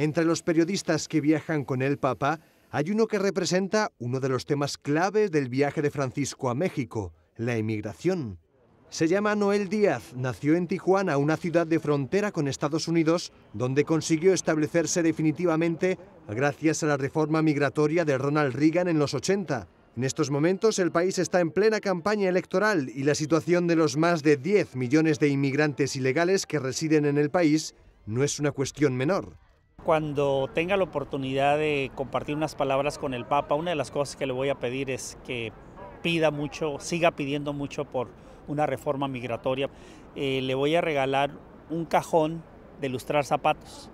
Entre los periodistas que viajan con el Papa, hay uno que representa uno de los temas claves del viaje de Francisco a México, la emigración. Se llama Noel Díaz, nació en Tijuana, una ciudad de frontera con Estados Unidos, donde consiguió establecerse definitivamente gracias a la reforma migratoria de Ronald Reagan en los 80. En estos momentos el país está en plena campaña electoral y la situación de los más de 10 millones de inmigrantes ilegales que residen en el país no es una cuestión menor. Cuando tenga la oportunidad de compartir unas palabras con el Papa, una de las cosas que le voy a pedir es que pida mucho, siga pidiendo mucho por una reforma migratoria. Eh, le voy a regalar un cajón de lustrar zapatos,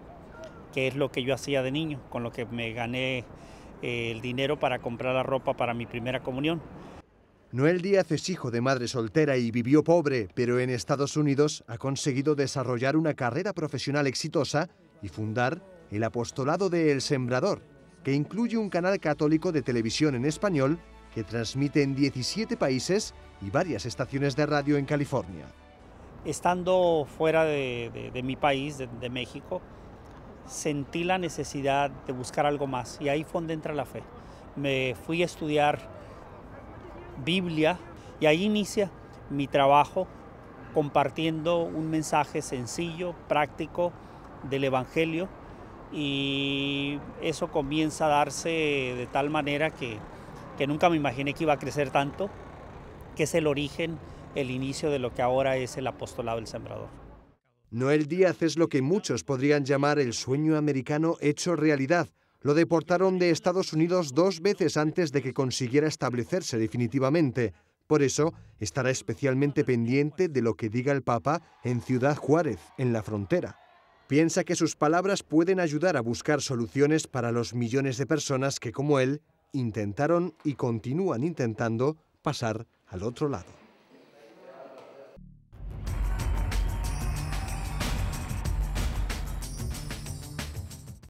que es lo que yo hacía de niño, con lo que me gané eh, el dinero para comprar la ropa para mi primera comunión. Noel Díaz es hijo de madre soltera y vivió pobre, pero en Estados Unidos ha conseguido desarrollar una carrera profesional exitosa y fundar el apostolado de El Sembrador, que incluye un canal católico de televisión en español que transmite en 17 países y varias estaciones de radio en California. Estando fuera de, mi país, de, de México, sentí la necesidad de buscar algo más y ahí fue donde entra la fe. Me fui a estudiar Biblia y ahí inicia mi trabajo compartiendo un mensaje sencillo, práctico del Evangelio y eso comienza a darse de tal manera que, que nunca me imaginé que iba a crecer tanto, que es el origen, el inicio de lo que ahora es el apostolado del sembrador. Noel Díaz es lo que muchos podrían llamar el sueño americano hecho realidad. Lo deportaron de Estados Unidos dos veces antes de que consiguiera establecerse definitivamente. Por eso estará especialmente pendiente de lo que diga el Papa en Ciudad Juárez, en la frontera. Piensa que sus palabras pueden ayudar a buscar soluciones para los millones de personas que, como él, intentaron y continúan intentando pasar al otro lado.